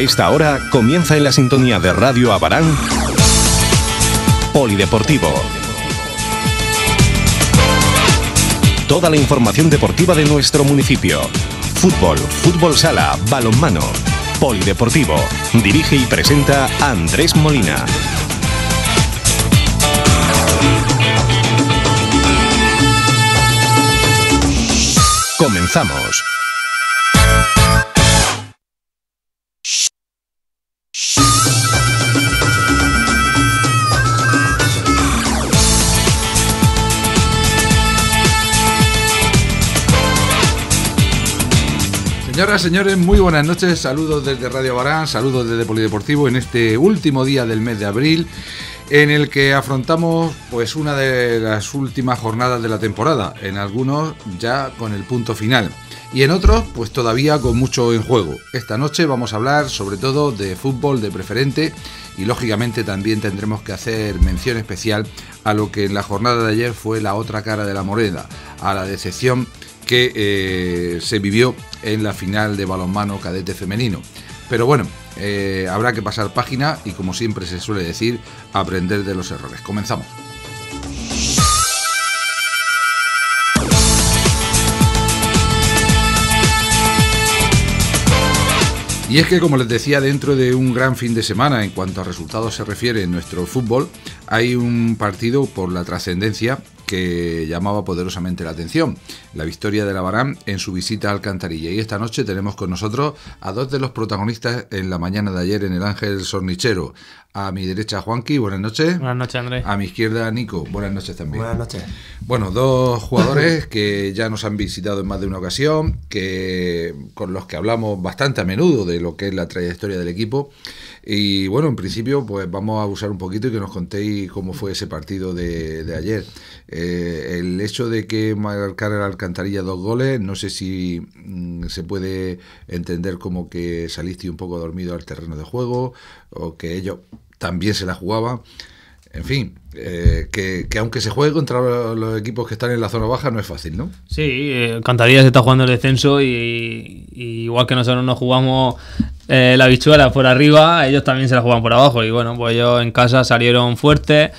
esta hora comienza en la sintonía de Radio Abarán Polideportivo. Toda la información deportiva de nuestro municipio. Fútbol, fútbol sala, balonmano. Polideportivo. Dirige y presenta Andrés Molina. Comenzamos. Señoras, señores, muy buenas noches. Saludos desde Radio Barán, saludos desde Polideportivo en este último día del mes de abril en el que afrontamos pues una de las últimas jornadas de la temporada, en algunos ya con el punto final y en otros pues todavía con mucho en juego. Esta noche vamos a hablar sobre todo de fútbol de preferente y lógicamente también tendremos que hacer mención especial a lo que en la jornada de ayer fue la otra cara de la moneda, a la decepción que eh, se vivió en la final de balonmano cadete femenino. Pero bueno, eh, habrá que pasar página y como siempre se suele decir, aprender de los errores. Comenzamos. Y es que, como les decía, dentro de un gran fin de semana en cuanto a resultados se refiere en nuestro fútbol, hay un partido por la trascendencia que llamaba poderosamente la atención, la victoria de Barán en su visita al Alcantarilla. Y esta noche tenemos con nosotros a dos de los protagonistas en la mañana de ayer en el Ángel Sornichero. A mi derecha, Juanqui, buenas noches. Buenas noches, Andrés. A mi izquierda, Nico, buenas noches también. Buenas noches. Bueno, dos jugadores que ya nos han visitado en más de una ocasión, que con los que hablamos bastante a menudo de lo que es la trayectoria del equipo. Y bueno, en principio, pues vamos a abusar un poquito y que nos contéis cómo fue ese partido de ayer. Eh, el hecho de que marcar la alcantarilla dos goles, no sé si mm, se puede entender como que saliste un poco dormido al terreno de juego o que ellos también se la jugaban. En fin, eh, que, aunque se juegue contra los equipos que están en la zona baja, no es fácil, ¿no? Sí, eh, se está jugando el descenso y, igual que nosotros nos jugamos eh, la bichuela por arriba, ellos también se la juegan por abajo. Y bueno, pues ellos en casa salieron fuertes.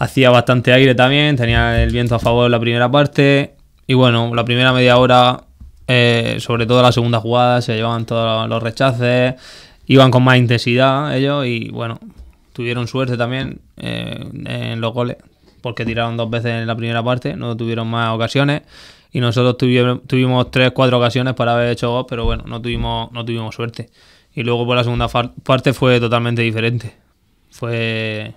Hacía bastante aire también, tenía el viento a favor en la primera parte. Y bueno, la primera media hora, eh, sobre todo la segunda jugada, se llevaban todos los rechaces, iban con más intensidad ellos y bueno, tuvieron suerte también eh, en los goles, porque tiraron dos veces en la primera parte, no tuvieron más ocasiones y nosotros tuvimos tres, cuatro ocasiones para haber hecho gol, pero bueno, no tuvimos, no tuvimos suerte. Y luego por la segunda parte fue totalmente diferente. Fue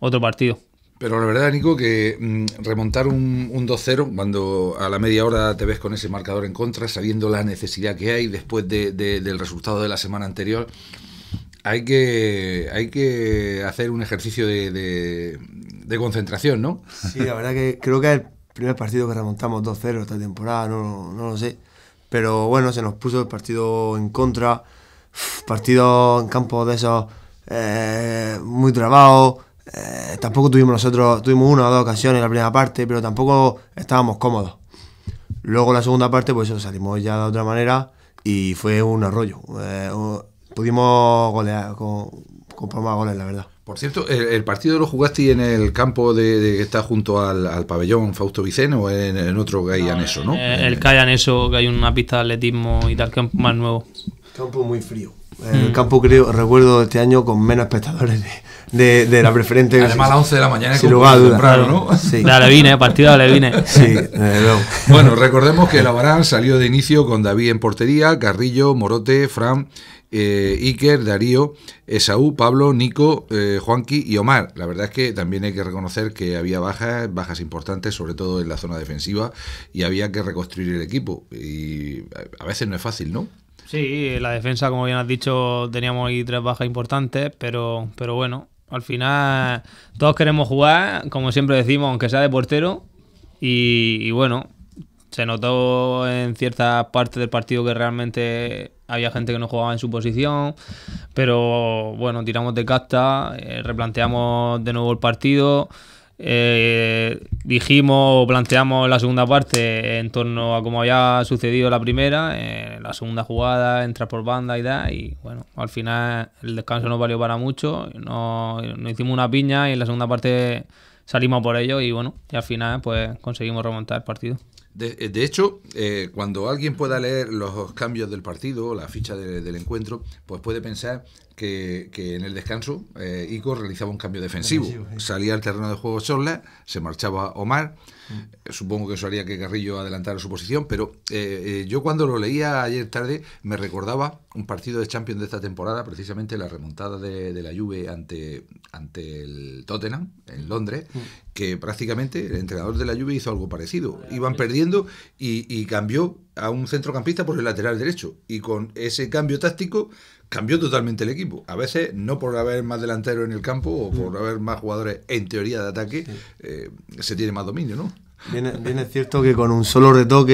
otro partido. Pero la verdad, Nico, que mm, remontar un, 2-0 cuando a la media hora te ves con ese marcador en contra, sabiendo la necesidad que hay después del resultado de la semana anterior, hay que, hay que hacer un ejercicio de, concentración, ¿no? Sí, la verdad que creo que es el primer partido que remontamos 2-0 esta temporada, no, lo sé. Pero bueno, se nos puso el partido en contra, partido en campo de esos eh, muy trabado eh, tampoco tuvimos nosotros, tuvimos una o dos ocasiones en la primera parte, pero tampoco estábamos cómodos. Luego la segunda parte, pues eso, salimos ya de otra manera y fue un arroyo. Eh, pudimos golear, con, con más goles, la verdad. Por cierto, el, partido lo jugaste en el campo de, que está junto al, pabellón Fausto Viceno o en, otro que hay no, El, eh, el que hay que hay una pista de atletismo y tal, que más nuevo. Campo muy frío. En el mm. campo creo, recuerdo este año con menos espectadores de, la preferente. Además a las 11 de la mañana. Sin lugar a dudas. ¿no? Eh, partido de Sí, Bueno, recordemos que el Abarán salió de inicio con David en portería, Carrillo, Morote, Fran, eh, Iker, Darío, Esaú, Pablo, Nico, eh, Juanqui y Omar. La verdad es que también hay que reconocer que había bajas, bajas importantes, sobre todo en la zona defensiva, y había que reconstruir el equipo. Y a veces no es fácil, ¿no? Sí, la defensa, como bien has dicho, teníamos ahí tres bajas importantes, pero, pero bueno, al final todos queremos jugar, como siempre decimos, aunque sea de portero, y, y bueno, se notó en ciertas partes del partido que realmente había gente que no jugaba en su posición, pero bueno, tiramos de casta, eh, replanteamos de nuevo el partido. Eh, dijimos, planteamos la segunda parte en torno a cómo había sucedido la primera, eh, la segunda jugada, entrar por banda y da, y bueno, al final el descanso no valió para mucho, nos no hicimos una piña y en la segunda parte salimos por ello y bueno, y al final pues conseguimos remontar el partido. De, eh, hecho, eh, cuando alguien pueda leer los cambios del partido, la ficha del encuentro, pues puede pensar que, en el descanso eh, Ico realizaba un cambio defensivo. Salía al terreno de juego Chorla, se marchaba Omar. Mm. Eh, supongo que eso haría que Carrillo adelantara su posición, pero eh, yo cuando lo leía ayer tarde me recordaba un partido de Champions de esta temporada, precisamente la remontada de, la Juve ante, ante el Tottenham en Londres, mm. que prácticamente el entrenador de la Juve hizo algo parecido. Iban perdiendo y cambió a un centrocampista por el lateral derecho. Y con ese cambio táctico cambió totalmente el equipo. A veces, no por haber más delantero en el campo o por mm. haber más jugadores en teoría de ataque, eh, se tiene más dominio, ¿no? Bien, es cierto que con un solo retoque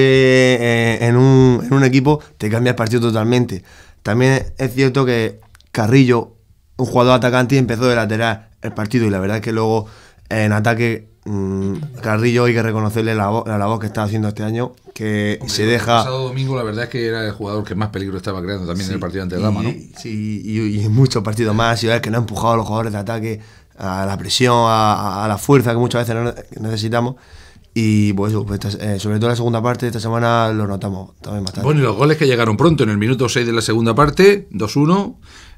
eh, en, un, en un equipo te cambia el partido totalmente. También es cierto que Carrillo, un jugador atacante, empezó de lateral el partido y la verdad es que luego en ataque Mm, Carrillo hay que reconocerle la, la, que está haciendo este año, que se deja... El pasado domingo la verdad es que era el jugador que más peligro estaba creando también en el partido ante el Dama, ¿no? Sí, y, en muchos partidos más, y es que no ha empujado a los jugadores de ataque a la presión, a, la fuerza que muchas veces necesitamos. Y pues, pues eh, sobre todo en la segunda parte de esta semana lo notamos también bastante. Bueno, y los goles que llegaron pronto en el minuto 6 de la segunda parte, 2-1.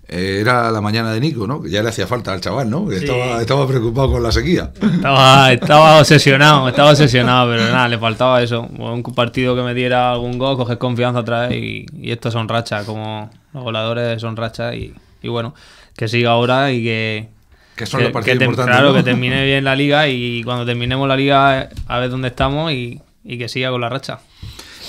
Eh, era la mañana de Nico, ¿no? ya le hacía falta al chaval, ¿no? estaba, preocupado con la sequía. Estaba, obsesionado, estaba obsesionado, pero nada, le faltaba eso. Un partido que me diera algún gol, coger confianza otra y, y esto son rachas, como los voladores son rachas y, bueno, que siga ahora y que... Que Claro, que termine bien la liga y cuando terminemos la liga a ver dónde estamos y que siga con la racha.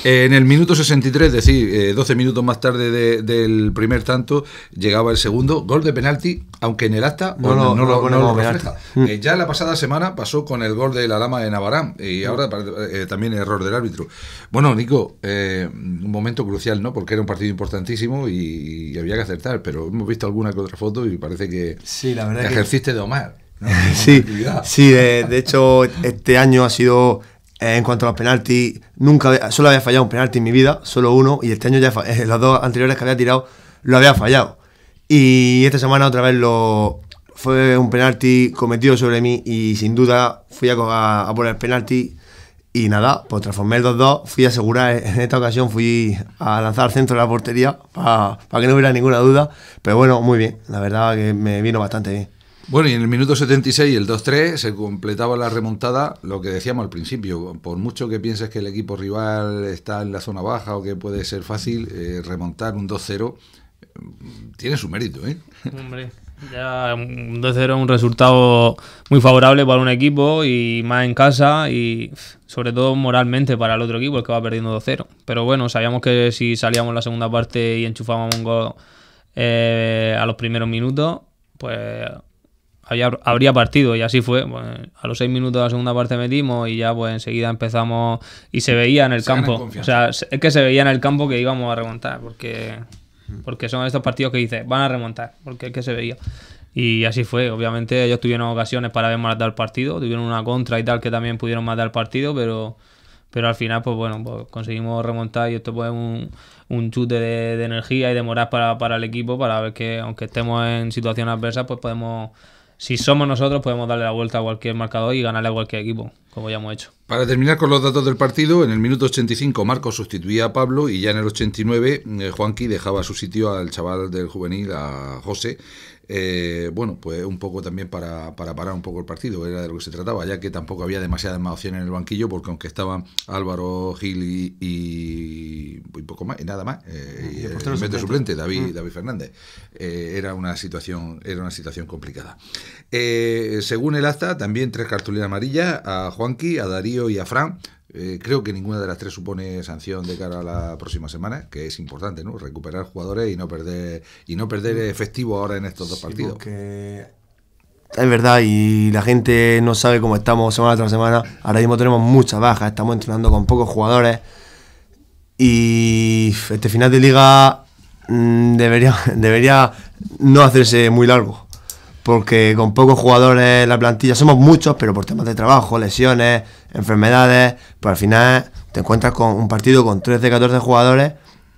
En el minuto 63, es decir, 12 eh, minutos más tarde del primer tanto, llegaba el segundo. Gol de penalti, aunque en el acta no, no, lo, refleja. Mm. Eh, ya la pasada semana pasó con el gol de la Lama de Navarán y mm. ahora también eh, también error del árbitro. Bueno, Nico, un momento crucial, ¿no? Porque era un partido importantísimo y, había que acertar, pero hemos visto alguna que otra foto y parece que, sí, la verdad ejerciste de Omar. Sí, sí de hecho, este año ha sido en cuanto a los penaltis, nunca solo había fallado un penalti en mi vida, solo uno, y este año ya eh, los dos anteriores que había tirado lo había fallado. Y esta semana otra vez lo fue un penalti cometido sobre mí y sin duda fui a, poner el penalti y nada, pues transformé el 2-2, fui a asegurar eh, en esta ocasión, fui a lanzar al centro de la portería para que no hubiera ninguna duda, pero bueno, muy bien, la verdad que me vino bastante bien. Bueno, y en el minuto 76 y el 2-3 se completaba la remontada, lo que decíamos al principio, por mucho que pienses que el equipo rival está en la zona baja o que puede ser fácil, eh, remontar un 2-0 mm, tiene su mérito. ¿eh? Hombre, ya un 2-0 es un resultado muy favorable para un equipo y más en casa y sobre todo moralmente para el otro equipo, el que va perdiendo 2-0. Pero bueno, sabíamos que si salíamos la segunda parte y enchufábamos un gol eh, a los primeros minutos, pues habría partido y así fue. Pues, a los seis minutos de la segunda parte metimos y ya pues enseguida empezamos y se veía en el campo. O sea, es que se veía en el campo que íbamos a remontar porque, porque son estos partidos que dices, van a remontar, porque es que se veía. Y así fue, obviamente ellos tuvieron ocasiones para ver el partido, tuvieron una contra y tal que también pudieron matar el partido, pero, pero al final pues bueno, pues conseguimos remontar y esto fue pues, un, un chute de, energía y de moral para, para el equipo, para ver que aunque estemos en situaciones adversas pues podemos si somos nosotros, podemos darle la vuelta a cualquier marcador y ganarle a cualquier equipo, como ya hemos hecho. Para terminar con los datos del partido, en el minuto 85 Marcos sustituía a Pablo y ya en el 89 eh, Juanqui dejaba su sitio al chaval del juvenil, a José, eh, bueno, pues un poco también para, para, parar un poco el partido, era de lo que se trataba, ya que tampoco había demasiadas más opciones en el banquillo, porque aunque estaban Álvaro, Gil y, poco más, y nada más, eh, ah, y el, suplente, David, mm. David Fernández, eh, era, una situación, era una situación complicada. según el acta, también tres cartulinas amarillas a Juanqui, a Darío y a Fran, eh, creo que ninguna de las tres supone sanción de cara a la próxima semana, que es importante, ¿no? Recuperar jugadores y no perder y no perder efectivo ahora en estos dos partidos. Es verdad, y la gente no sabe cómo estamos semana tras semana. Ahora mismo tenemos muchas bajas, estamos entrenando con pocos jugadores. Y este final de liga mm, debería, debería no hacerse muy largo. Porque con pocos jugadores la plantilla, somos muchos, pero por temas de trabajo, lesiones, enfermedades, pero pues al final te encuentras con un partido con 13, 14 jugadores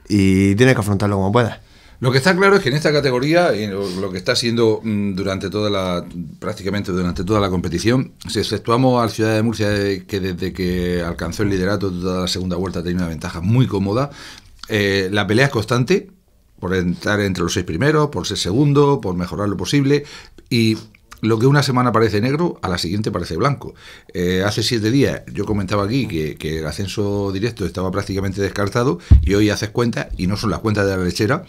y tienes que afrontarlo como puedas. Lo que está claro es que en esta categoría, lo que está siendo mm, durante toda la, prácticamente durante toda la competición, si exceptuamos al Ciudad de Murcia, eh, que desde que alcanzó el liderato toda la segunda vuelta tenía una ventaja muy cómoda, eh, la pelea es constante, por entrar entre los seis primeros, por ser segundo, por mejorar lo posible, y lo que una semana parece negro, a la siguiente parece blanco. Eh, hace siete días yo comentaba aquí que, el ascenso directo estaba prácticamente descartado y hoy haces cuentas y no son las cuentas de la lechera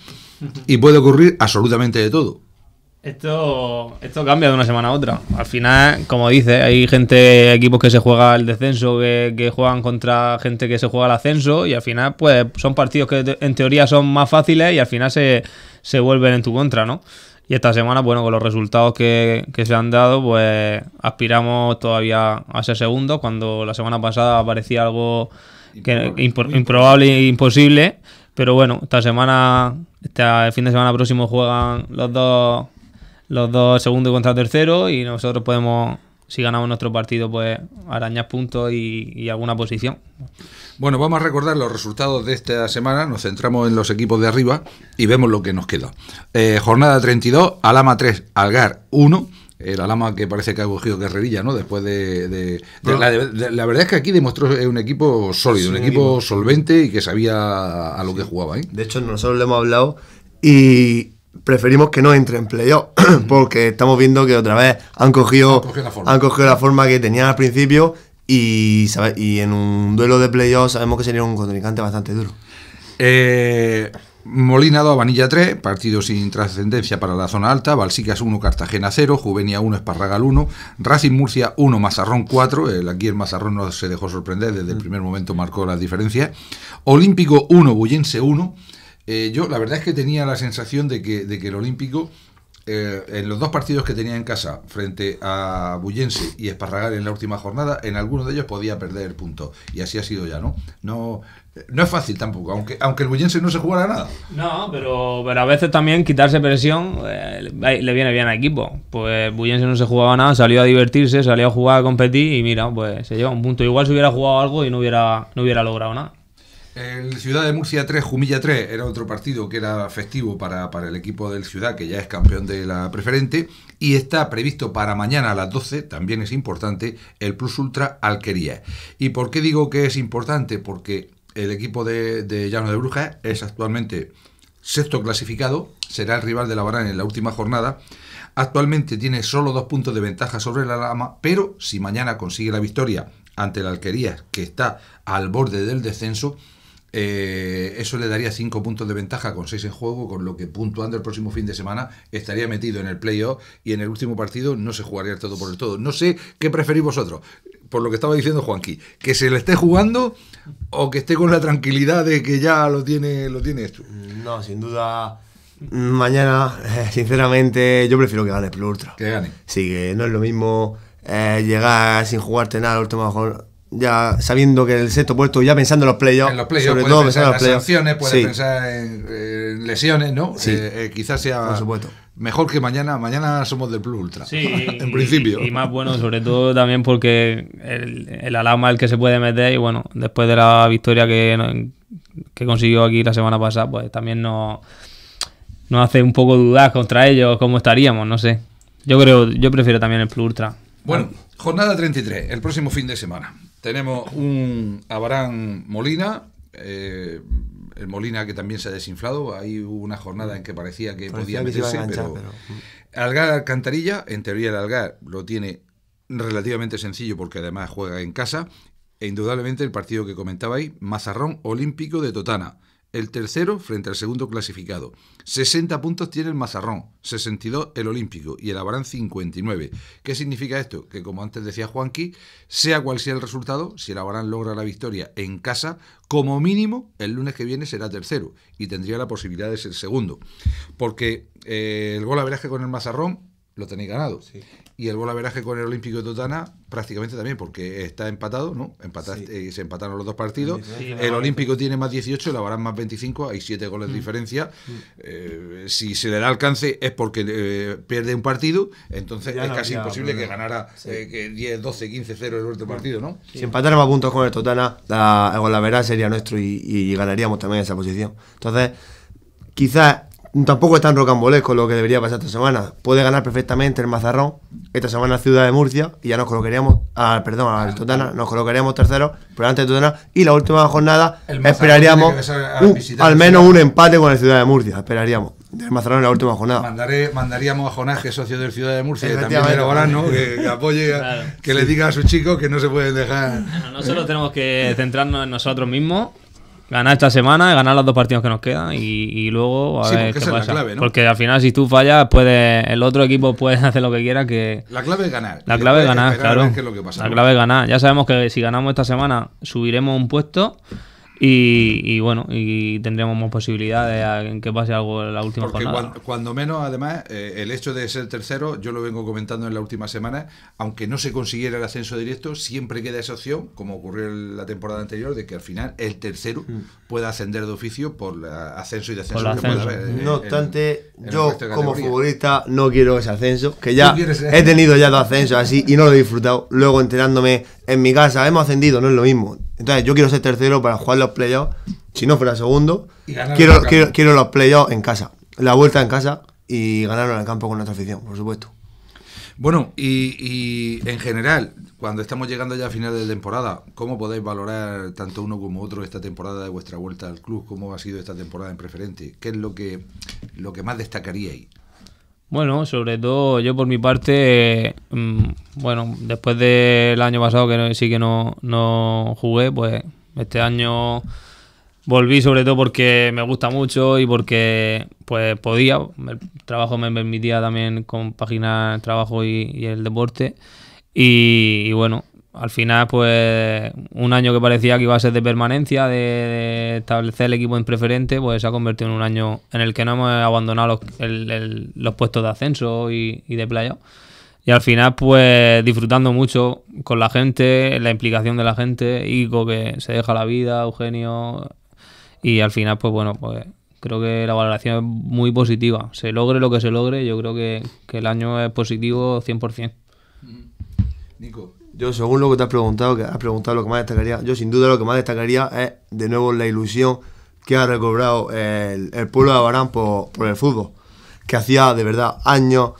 y puede ocurrir absolutamente de todo. Esto, esto cambia de una semana a otra. Al final, como dices, hay gente, equipos que se juega el descenso, que, juegan contra gente que se juega el ascenso y al final pues son partidos que en teoría son más fáciles y al final se, se vuelven en tu contra, ¿no? Y esta semana, bueno, con los resultados que, se han dado, pues aspiramos todavía a ser segundos, cuando la semana pasada parecía algo improbable e imposible. Pero bueno, esta semana, este fin de semana próximo juegan los dos, los dos segundos contra tercero y nosotros podemos si ganamos nuestro partido, pues arañas puntos y, alguna posición. Bueno, vamos a recordar los resultados de esta semana. Nos centramos en los equipos de arriba y vemos lo que nos queda. Eh, jornada 32, Alama 3, Algar 1. El Alama que parece que ha cogido guerrerilla, ¿no? Después de, la, verdad es que aquí demostró un equipo sólido, un equipo solvente y que sabía a lo que jugaba. ¿eh? De hecho, nosotros le hemos hablado y, preferimos que no entre en playoff, porque estamos viendo que otra vez han cogido, han, cogido la forma, que tenían al principio y, y en un duelo de playoff sabemos que sería un contrincante bastante duro. Eh, Molina 2, Vanilla 3, partido sin trascendencia para la zona alta, Balsicas 1, Cartagena 0, Juvenia 1, Esparragal 1, Racing Murcia 1, Mazarrón 4, aquí el Mazarrón no se dejó sorprender, desde el primer momento marcó la diferencia, Olímpico 1, Bullense 1, eh, yo la verdad es que tenía la sensación de que, de que el Olímpico, eh, en los dos partidos que tenía en casa, frente a Bullense y Esparragal en la última jornada, en alguno de ellos podía perder el punto Y así ha sido ya, ¿no? No, no es fácil tampoco, aunque, aunque el Bullense no se jugara nada. No, pero, pero a veces también quitarse presión eh, le viene bien al equipo. Pues Bullense no se jugaba nada, salió a divertirse, salió a jugar, a competir y mira, pues se lleva un punto. Igual si hubiera jugado algo y no hubiera, no hubiera logrado nada. El Ciudad de Murcia 3, Jumilla 3, era otro partido que era festivo para, el equipo del Ciudad, que ya es campeón de la preferente, y está previsto para mañana a las 12, también es importante, el Plus Ultra Alquería. ¿Y por qué digo que es importante? Porque el equipo de, de Llano de Brujas es actualmente sexto clasificado, será el rival de la Barán en la última jornada. Actualmente tiene solo dos puntos de ventaja sobre la Lama, pero si mañana consigue la victoria ante la Alquería, que está al borde del descenso, eh, eso le daría 5 puntos de ventaja con 6 en juego, con lo que puntuando el próximo fin de semana estaría metido en el playoff y en el último partido no se jugaría el todo por el todo. No sé qué preferís vosotros, por lo que estaba diciendo Juanqui, que se le esté jugando o que esté con la tranquilidad de que ya lo tiene, lo tiene esto. No, sin duda. Mañana, eh, sinceramente, yo prefiero que gane el Que gane. Sí, que no es lo mismo eh, llegar sin jugarte nada último último ya sabiendo que el sexto puesto, ya pensando en los playoffs. En sobre todo pensar en las sanciones, puede pensar en, lesiones, ¿no? Eh, eh, quizás sea supuesto. mejor que mañana. Mañana somos del Plus Ultra. en principio. Y, más bueno, sobre todo también porque el, el alarma el que se puede meter y bueno, después de la victoria que, consiguió aquí la semana pasada, pues también nos, nos hace un poco dudar contra ellos, cómo estaríamos, no sé. Yo creo, yo prefiero también el Plus Ultra. Bueno, jornada 33, el próximo fin de semana. Tenemos un abarán Molina, eh, el Molina que también se ha desinflado. ahí hubo una jornada en que parecía que podía meterse, pero... Mm. Algar Alcantarilla, en teoría el Algar lo tiene relativamente sencillo porque además juega en casa. E indudablemente el partido que comentaba ahí, Mazarrón Olímpico de Totana el tercero frente al segundo clasificado. 60 puntos tiene el Mazarrón, 62 el Olímpico y el Abarán 59. ¿Qué significa esto? Que como antes decía Juanqui, sea cual sea el resultado, si el Abarán logra la victoria en casa, como mínimo el lunes que viene será tercero y tendría la posibilidad de ser segundo. Porque eh, el gol a que con el Mazarrón lo tenéis ganado. Sí y el golaveraje con el Olímpico de Totana prácticamente también, porque está empatado, ¿no? Empataste, eh, se empataron los dos partidos. el Olímpico tiene más 18, el Abarán más 25, hay 7 goles de mm. diferencia. Mm. Eh, si se le da alcance es porque eh, pierde un partido, entonces es casi imposible que ganara 10, 12, 15, 0 el último partido, ¿no? Si empatáramos a puntos con el Totana, la, el sería nuestro y, y ganaríamos también esa posición. Entonces, quizás Tampoco es tan rocambolesco lo que debería pasar esta semana. Puede ganar perfectamente el Mazarrón, esta semana Ciudad de Murcia, y ya nos colocaríamos, ah, perdón, al Totana, nos colocaríamos terceros, pero antes de Totana, y la última jornada esperaríamos al menos un empate con el Ciudad de Murcia, esperaríamos. el Mazarrón en la última jornada. Mandaré, mandaríamos a Jonás, que es socio del Ciudad de Murcia, que también apoye, que le diga a sus chicos que no se pueden dejar. No nosotros tenemos que centrarnos en nosotros mismos Ganar esta semana, ganar los dos partidos que nos quedan y, luego a ver qué pasa. Porque al final si tú fallas, puede, el otro equipo puede hacer lo que quiera. Que... La clave es ganar. La clave es ganar, claro. la clave es ganar. Ya sabemos que si ganamos esta semana subiremos un puesto y, bueno, y tendremos más posibilidades en que pase algo en la última Porque Cuando, menos, además, eh, el hecho de ser tercero, yo lo vengo comentando en la última semana, aunque no se consiguiera el ascenso directo, siempre queda esa opción, como ocurrió en la temporada anterior, de que al final el tercero hmm. pueda ascender de oficio por ascenso y descenso. Que eh, no obstante, yo como futbolista no quiero ese ascenso, que ya he tenido ya dos ascensos así y no lo he disfrutado. Luego enterándome en mi casa hemos ascendido, no es lo mismo. Entonces yo quiero ser tercero para jugar los playoffs. Si no fuera segundo, quiero, quiero, los playoffs en casa. La vuelta en casa y ganarlo en el campo con nuestra afición, por supuesto. Bueno, y, en general, cuando estamos llegando ya a final de temporada, ¿cómo podéis valorar tanto uno como otro esta temporada de vuestra vuelta al club? ¿Cómo ha sido esta temporada en preferente? ¿Qué es lo que, lo que más destacaríais? Bueno, sobre todo yo por mi parte, mm, bueno, después del año pasado que sí que no, jugué, pues este año volví sobre todo porque me gusta mucho y porque pues podía, el trabajo me permitía también compaginar el trabajo y, el deporte. y, bueno, al final, pues un año que parecía que iba a ser de permanencia, de, establecer el equipo en preferente, pues se ha convertido en un año en el que no hemos abandonado los, puestos de ascenso y, de playa. Y al final, pues disfrutando mucho con la gente, la implicación de la gente, Ico que se deja la vida, Eugenio. Y al final, pues bueno, pues creo que la valoración es muy positiva. Se logre lo que se logre, yo creo que, que el año es positivo 100%. Nico, yo, según lo que te has preguntado, que has preguntado lo que más destacaría, yo sin duda lo que más destacaría es, de nuevo, la ilusión que ha recobrado el, pueblo de Abarán por, el fútbol, que hacía de verdad años,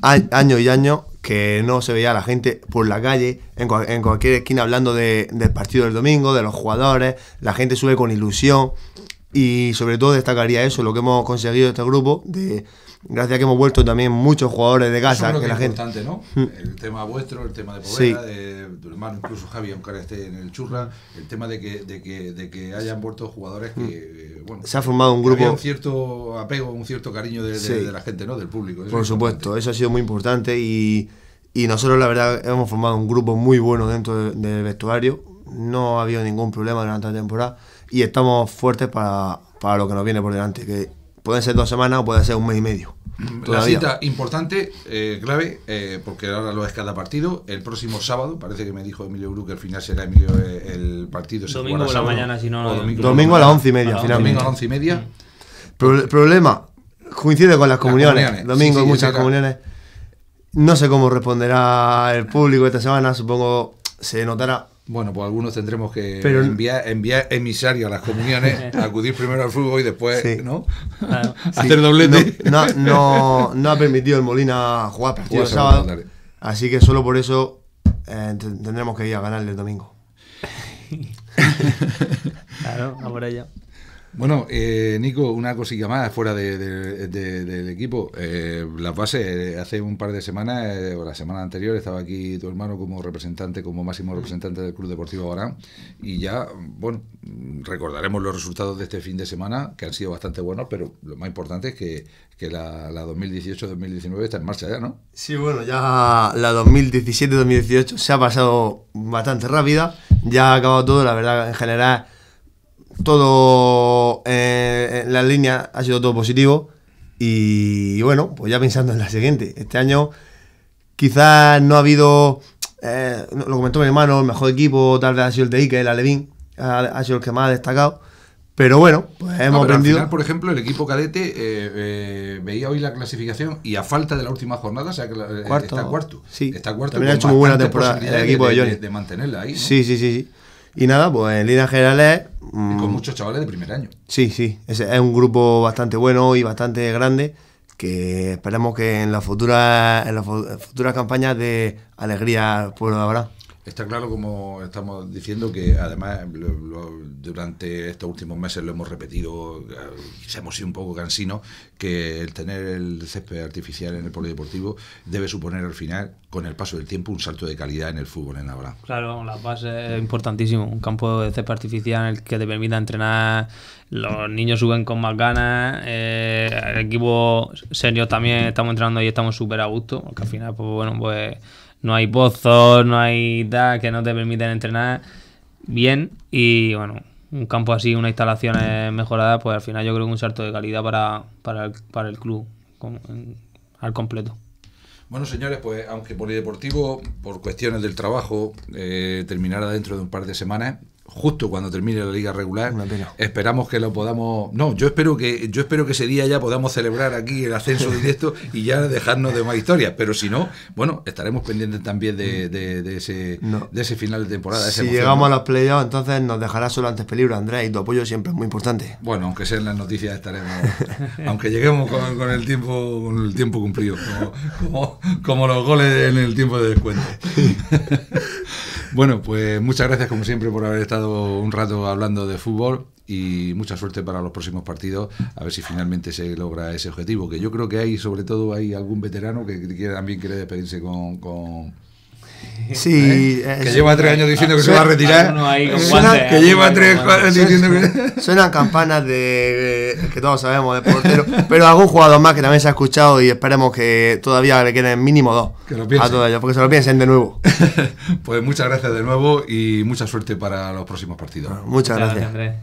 años y años que no se veía a la gente por la calle, en, en cualquier esquina hablando de, del partido del domingo, de los jugadores, la gente sube con ilusión y sobre todo destacaría eso, lo que hemos conseguido este grupo, de gracias a que hemos vuelto también muchos jugadores de casa. Eso que, la gente... ¿no? Mm. El tema vuestro, el tema de Poveda, de tu hermano, incluso Javi, aunque esté en el Churra, el tema de que, de que, hayan vuelto jugadores que, mm. eh, se ha formado un grupo. un cierto apego, un cierto cariño de, la gente, ¿no? Del público. Por supuesto, eso ha sido muy importante y, nosotros, la verdad, hemos formado un grupo muy bueno dentro del vestuario. No ha habido ningún problema durante la temporada y estamos fuertes para, para lo que nos viene por delante, Pueden ser dos semanas o puede ser un mes y medio. La cita importante, clave, eh, eh, porque ahora lo es cada partido. El próximo sábado, parece que me dijo Emilio Bru que al final será Emilio eh, el partido. Domingo a la mañana, si no. Domingo, a las once y media, finalmente. Mm. Domingo a las once y media. problema, coincide con las comuniones. Domingo muchas comuniones. No sé cómo responderá el público esta semana, supongo se notará bueno, pues algunos tendremos que enviar, enviar emisarios a las comuniones, acudir primero al fútbol y después, ¿no? Hacer doblete. No, ha permitido el Molina jugar partido sábado. Así que solo por eso eh, tendremos que ir a ganar el domingo. claro, ahora ya. Bueno, eh, Nico, una cosilla más fuera del equipo. Eh, las bases, eh, hace un par de semanas, eh, o la semana anterior, estaba aquí tu hermano como representante, como máximo representante del Club Deportivo Barán. Y ya, bueno, recordaremos los resultados de este fin de semana, que han sido bastante buenos, pero lo más importante es que, la, la 2018-2019 está en marcha ya, ¿no? Sí, bueno, ya la 2017-2018 se ha pasado bastante rápida, ya ha acabado todo, la verdad, en general todo eh, en la línea, ha sido todo positivo. Y bueno, pues ya pensando en la siguiente. Este año quizás no ha habido, eh, lo comentó mi hermano, el mejor equipo tal vez ha sido el de Ike, el Alevín, ha, sido el que más ha destacado. Pero bueno, pues ah, hemos aprendido. por ejemplo, el equipo cadete eh, veía hoy la clasificación y a falta de la última jornada, o sea, que cuarto, está cuarto. Sí. Está cuarto. También ha hecho muy buena temporada el equipo de, De, mantenerla ahí. sí, sí, sí. Y nada, pues en líneas generales. Y con mm, muchos chavales de primer año. Sí, sí. Es, un grupo bastante bueno y bastante grande que esperamos que en las futuras en campañas de alegría pueblo habrá. Está claro, como estamos diciendo, que además durante estos últimos meses lo hemos repetido, eh, hemos sido un poco cansinos, que el tener el césped artificial en el polideportivo debe suponer al final, con el paso del tiempo, un salto de calidad en el fútbol en Navarra. Claro, la base es importantísimo. Un campo de césped artificial en el que te permita entrenar, los niños suben con más ganas, eh, el equipo serio también estamos entrenando y estamos súper a gusto, porque al final, pues bueno, pues no hay pozos, no hay tal, que no te permiten entrenar bien y bueno, un campo así, una instalación mejorada, pues al final yo creo que un salto de calidad para, para, el, club al completo. Bueno, señores, pues aunque Polideportivo, por cuestiones del trabajo, eh, terminará dentro de un par de semanas, justo cuando termine la liga regular. Esperamos que lo podamos. No, yo espero que yo espero que ese día ya podamos celebrar aquí el ascenso directo y ya dejarnos de más historias. Pero si no, bueno, estaremos pendientes también de, ese de ese final de temporada. si llegamos a los playoffs, entonces nos dejará solo antes peligro, Andrés, y tu apoyo siempre es muy importante. Bueno, aunque sean las noticias estaremos, aunque lleguemos con, el tiempo con el tiempo cumplido, como, como los goles en el tiempo de descuento. Bueno, pues muchas gracias como siempre por haber estado un rato hablando de fútbol y mucha suerte para los próximos partidos, a ver si finalmente se logra ese objetivo, que yo creo que hay, sobre todo hay algún veterano que, que también quiere despedirse con Sí, ¿Eh? Eh, que lleva tres años diciendo que se va a retirar. que lleva tres años diciendo que. Suenan campanas de eh, que todos sabemos de portero, pero algún jugador más que también se ha escuchado y esperemos que todavía le queden mínimo dos que lo a todos ellos, porque se lo piensen de nuevo. pues muchas gracias de nuevo y mucha suerte para los próximos partidos. muchas, gracias.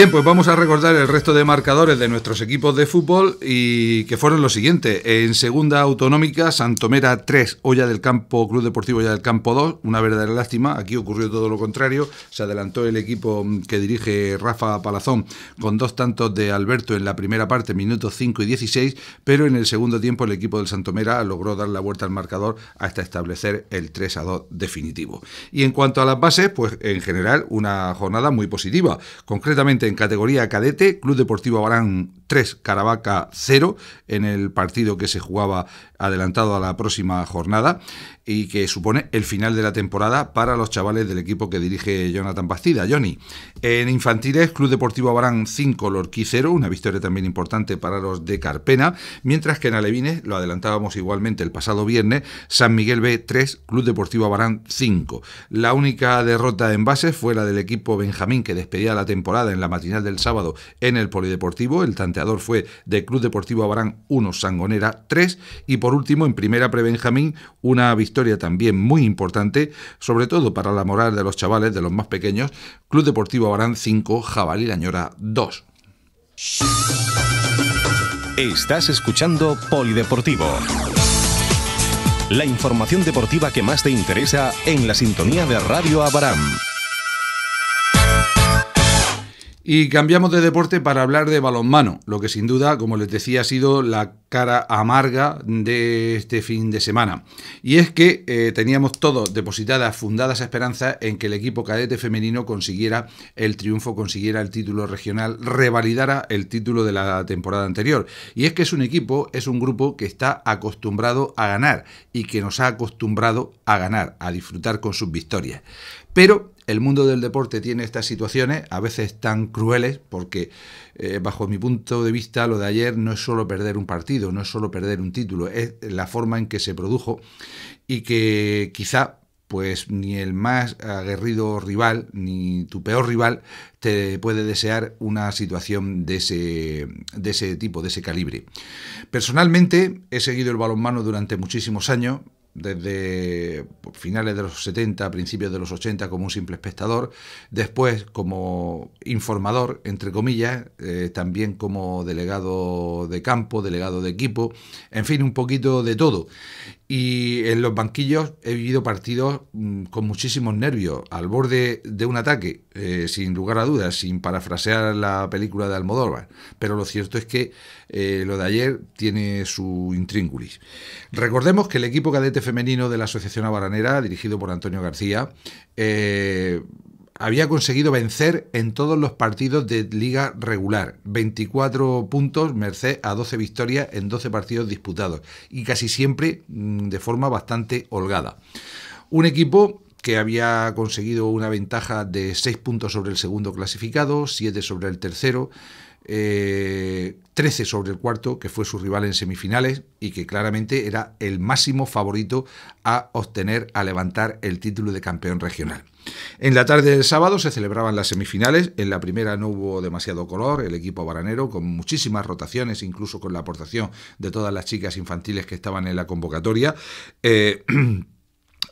Bien, pues vamos a recordar el resto de marcadores de nuestros equipos de fútbol y que fueron los siguientes. En segunda autonómica, Santomera 3, Olla del Campo, Club Deportivo Olla del Campo 2, una verdadera lástima. Aquí ocurrió todo lo contrario. Se adelantó el equipo que dirige Rafa Palazón con dos tantos de Alberto en la primera parte, minutos 5 y 16, pero en el segundo tiempo el equipo del Santomera logró dar la vuelta al marcador hasta establecer el 3 a 2 definitivo. Y en cuanto a las bases, pues en general una jornada muy positiva. Concretamente en categoría cadete, Club Deportivo Abarán 3, Caravaca 0, en el partido que se jugaba adelantado a la próxima jornada y que supone el final de la temporada para los chavales del equipo que dirige Jonathan Bastida, Johnny. En infantiles, Club Deportivo Abarán 5, Lorquí 0, una victoria también importante para los de Carpena, mientras que en Alevines, lo adelantábamos igualmente el pasado viernes, San Miguel B 3, Club Deportivo Abarán 5. La única derrota en base fue la del equipo Benjamín que despedía la temporada en la final del sábado en el Polideportivo. El tanteador fue de Club Deportivo Abarán 1, Sangonera 3. Y por último, en primera prebenjamín, una victoria también muy importante, sobre todo para la moral de los chavales, de los más pequeños. Club Deportivo Abarán 5, Jabalí Lañora 2. Estás escuchando Polideportivo. La información deportiva que más te interesa en la sintonía de Radio Abarán. Y cambiamos de deporte para hablar de balonmano, lo que sin duda, como les decía, ha sido la cara amarga de este fin de semana. Y es que eh, teníamos todos depositadas, fundadas esperanzas en que el equipo cadete femenino consiguiera el triunfo, consiguiera el título regional, revalidara el título de la temporada anterior. Y es que es un equipo, es un grupo que está acostumbrado a ganar y que nos ha acostumbrado a ganar, a disfrutar con sus victorias. Pero el mundo del deporte tiene estas situaciones, a veces tan crueles, porque eh, bajo mi punto de vista lo de ayer no es solo perder un partido, no es solo perder un título, es la forma en que se produjo y que quizá pues ni el más aguerrido rival, ni tu peor rival, te puede desear una situación de ese, de ese tipo, de ese calibre. Personalmente he seguido el balonmano durante muchísimos años, desde finales de los 70, principios de los 80 como un simple espectador, después como informador, entre comillas, eh, también como delegado de campo, delegado de equipo, en fin, un poquito de todo. Y en los banquillos he vivido partidos mm, con muchísimos nervios, al borde de un ataque, eh, sin lugar a dudas, sin parafrasear la película de Almodóvar. Pero lo cierto es que eh, lo de ayer tiene su intríngulis. Recordemos que el equipo cadete femenino de la Asociación Abaranera, dirigido por Antonio García, eh, había conseguido vencer en todos los partidos de liga regular, 24 puntos merced a 12 victorias en 12 partidos disputados y casi siempre mm, de forma bastante holgada. Un equipo que había conseguido una ventaja de 6 puntos sobre el segundo clasificado, 7 sobre el tercero, 13 eh, sobre el cuarto, que fue su rival en semifinales y que claramente era el máximo favorito a obtener, a levantar el título de campeón regional. En la tarde del sábado se celebraban las semifinales. En la primera no hubo demasiado color. El equipo baranero, con muchísimas rotaciones, incluso con la aportación de todas las chicas infantiles que estaban en la convocatoria, eh,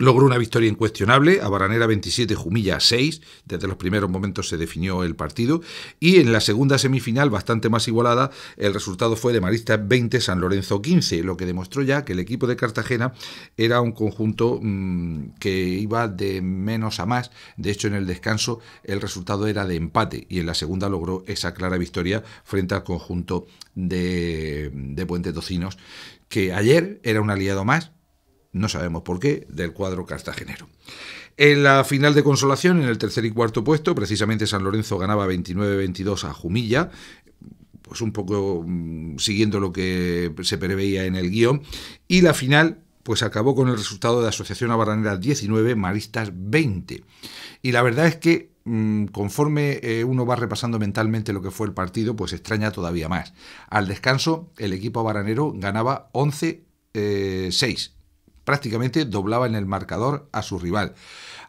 Logró una victoria incuestionable, a Baranera 27, Jumilla 6, desde los primeros momentos se definió el partido, y en la segunda semifinal, bastante más igualada, el resultado fue de Marista 20, San Lorenzo 15, lo que demostró ya que el equipo de Cartagena era un conjunto mm, que iba de menos a más, de hecho en el descanso el resultado era de empate, y en la segunda logró esa clara victoria frente al conjunto de, de Puente Tocinos, que ayer era un aliado más, no sabemos por qué, del cuadro cartagenero. En la final de consolación, en el tercer y cuarto puesto, precisamente San Lorenzo ganaba 29-22 a Jumilla, pues un poco mm, siguiendo lo que se preveía en el guión, y la final pues acabó con el resultado de Asociación Abaranera 19, Maristas 20. Y la verdad es que mm, conforme eh, uno va repasando mentalmente lo que fue el partido, pues extraña todavía más. Al descanso, el equipo baranero ganaba 11-6 prácticamente doblaba en el marcador a su rival.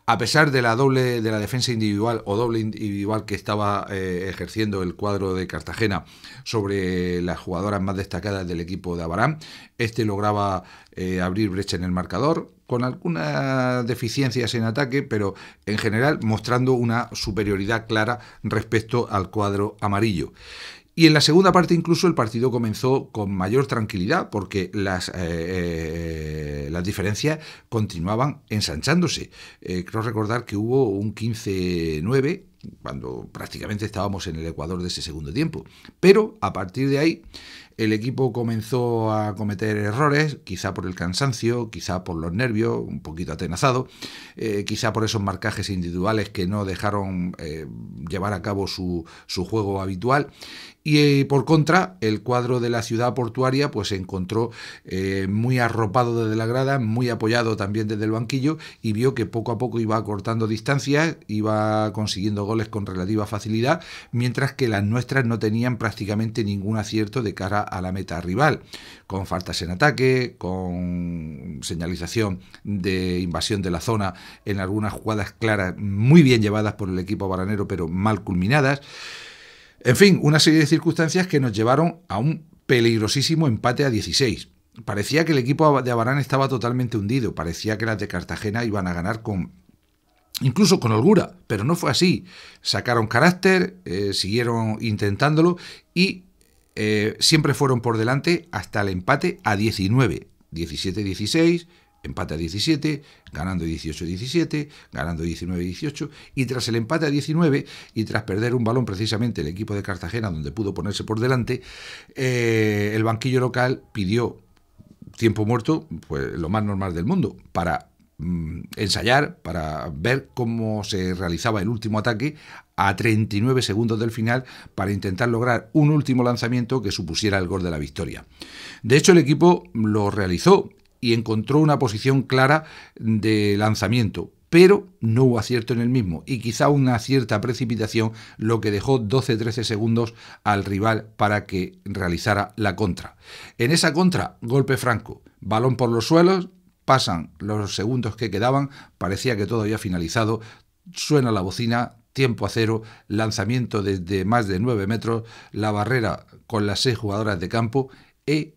A pesar de la doble de la defensa individual o doble individual que estaba eh, ejerciendo el cuadro de Cartagena sobre las jugadoras más destacadas del equipo de Abarán, este lograba eh, abrir brecha en el marcador con algunas deficiencias en ataque, pero en general mostrando una superioridad clara respecto al cuadro amarillo. Y en la segunda parte incluso el partido comenzó con mayor tranquilidad porque las, eh, eh, las diferencias continuaban ensanchándose. Eh, creo recordar que hubo un 15-9 cuando prácticamente estábamos en el Ecuador de ese segundo tiempo. Pero a partir de ahí el equipo comenzó a cometer errores, quizá por el cansancio, quizá por los nervios, un poquito atenazado, quizá por esos marcajes individuales que no dejaron llevar a cabo su, su juego habitual y eh, por contra, el cuadro de la ciudad portuaria pues se encontró eh, muy arropado desde la grada, muy apoyado también desde el banquillo y vio que poco a poco iba cortando distancias, iba consiguiendo goles con relativa facilidad, mientras que las nuestras no tenían prácticamente ningún acierto de cara a la meta rival, con faltas en ataque, con señalización de invasión de la zona en algunas jugadas claras muy bien llevadas por el equipo baranero pero mal culminadas. En fin, una serie de circunstancias que nos llevaron a un peligrosísimo empate a 16. Parecía que el equipo de Abarán estaba totalmente hundido, parecía que las de Cartagena iban a ganar con incluso con holgura, pero no fue así. Sacaron carácter, eh, siguieron intentándolo y eh, siempre fueron por delante hasta el empate a 19, 17-16, empate a 17, ganando 18-17, ganando 19-18, y tras el empate a 19 y tras perder un balón precisamente el equipo de Cartagena, donde pudo ponerse por delante, eh, el banquillo local pidió tiempo muerto, pues lo más normal del mundo, para mm, ensayar, para ver cómo se realizaba el último ataque a 39 segundos del final para intentar lograr un último lanzamiento que supusiera el gol de la victoria. De hecho, el equipo lo realizó y encontró una posición clara de lanzamiento, pero no hubo acierto en el mismo y quizá una cierta precipitación lo que dejó 12-13 segundos al rival para que realizara la contra. En esa contra, golpe franco, balón por los suelos, pasan los segundos que quedaban, parecía que todo había finalizado, suena la bocina, tiempo a cero, lanzamiento desde más de 9 metros, la barrera con las 6 jugadoras de campo e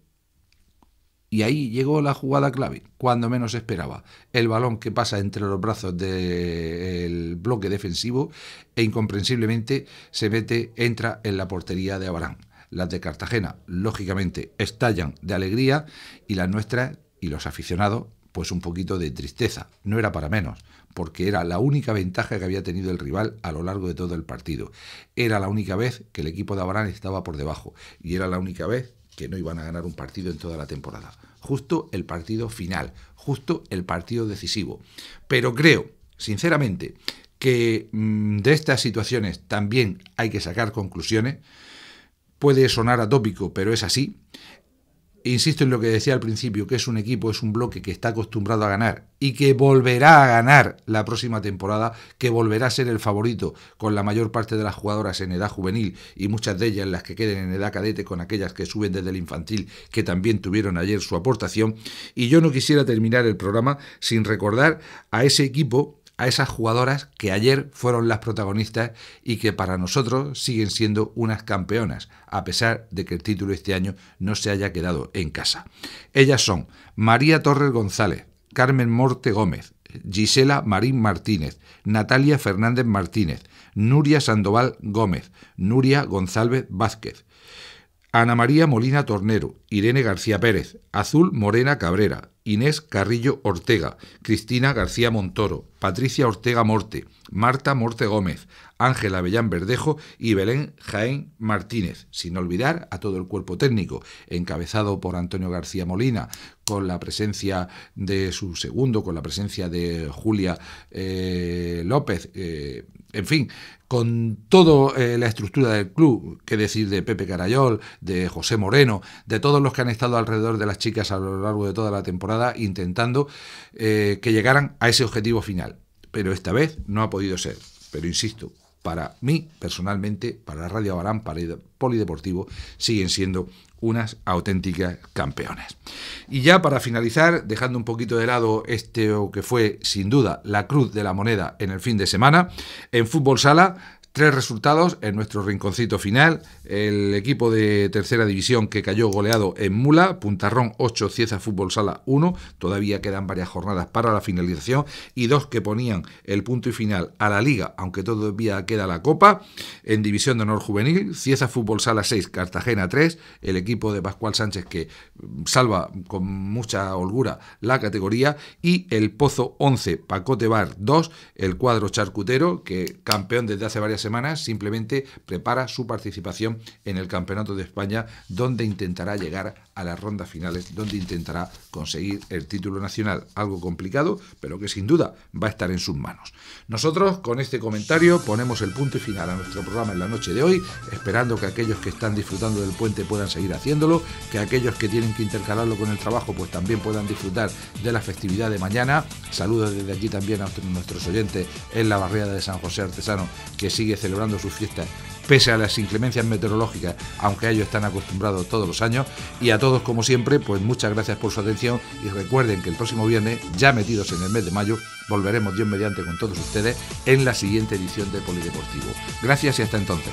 y ahí llegó la jugada clave, cuando menos esperaba. El balón que pasa entre los brazos del bloque defensivo e incomprensiblemente se mete, entra en la portería de Abarán. Las de Cartagena, lógicamente, estallan de alegría y las nuestras y los aficionados, pues un poquito de tristeza. No era para menos, porque era la única ventaja que había tenido el rival a lo largo de todo el partido. Era la única vez que el equipo de Abarán estaba por debajo y era la única vez que no iban a ganar un partido en toda la temporada justo el partido final, justo el partido decisivo. Pero creo, sinceramente, que mm, de estas situaciones también hay que sacar conclusiones. Puede sonar atópico, pero es así insisto en lo que decía al principio, que es un equipo, es un bloque que está acostumbrado a ganar y que volverá a ganar la próxima temporada, que volverá a ser el favorito con la mayor parte de las jugadoras en edad juvenil y muchas de ellas las que queden en edad cadete con aquellas que suben desde el infantil, que también tuvieron ayer su aportación. Y yo no quisiera terminar el programa sin recordar a ese equipo a esas jugadoras que ayer fueron las protagonistas y que para nosotros siguen siendo unas campeonas, a pesar de que el título este año no se haya quedado en casa. Ellas son María Torres González, Carmen Morte Gómez, Gisela Marín Martínez, Natalia Fernández Martínez, Nuria Sandoval Gómez, Nuria González Vázquez, Ana María Molina Tornero, Irene García Pérez, Azul Morena Cabrera, Inés Carrillo Ortega, Cristina García Montoro, Patricia Ortega Morte, Marta Morte Gómez, Ángela Avellán Verdejo y Belén Jaén Martínez, sin olvidar a todo el cuerpo técnico, encabezado por Antonio García Molina, con la presencia de su segundo, con la presencia de Julia eh, López, eh, en fin, con toda eh, la estructura del club, que decir de Pepe Carayol, de José Moreno, de todos los que han estado alrededor de las chicas a lo largo de toda la temporada, intentando que llegaran a ese objetivo final pero esta vez no ha podido ser. Pero insisto, para mí personalmente, para Radio Barán, para el Polideportivo, siguen siendo unas auténticas campeonas. Y ya para finalizar, dejando un poquito de lado este o que fue sin duda la cruz de la moneda en el fin de semana, en fútbol sala Tres resultados en nuestro rinconcito final. El equipo de tercera división que cayó goleado en Mula, Puntarrón 8, Cieza Fútbol Sala 1. Todavía quedan varias jornadas para la finalización. Y dos que ponían el punto y final a la liga, aunque todavía queda la copa. En División de Honor Juvenil, Cieza Fútbol Sala 6, Cartagena 3. El equipo de Pascual Sánchez que salva con mucha holgura la categoría. Y el Pozo 11, Pacote Bar 2, el cuadro charcutero que campeón desde hace varias semanas simplemente prepara su participación en el Campeonato de España, donde intentará llegar a las rondas finales, donde intentará conseguir el título nacional. Algo complicado, pero que sin duda va a estar en sus manos. Nosotros, con este comentario, ponemos el punto y final a nuestro programa en la noche de hoy, esperando que aquellos que están disfrutando del puente puedan seguir haciéndolo, que aquellos que tienen que intercalarlo con el trabajo, pues también puedan disfrutar de la festividad de mañana. Saludos desde aquí también a nuestros oyentes en la barriada de San José Artesano, que sigue celebrando sus fiestas pese a las inclemencias meteorológicas, aunque a ellos están acostumbrados todos los años. Y a todos, como siempre, pues muchas gracias por su atención y recuerden que el próximo viernes, ya metidos en el mes de mayo, volveremos Dios mediante con todos ustedes en la siguiente edición de Polideportivo. Gracias y hasta entonces.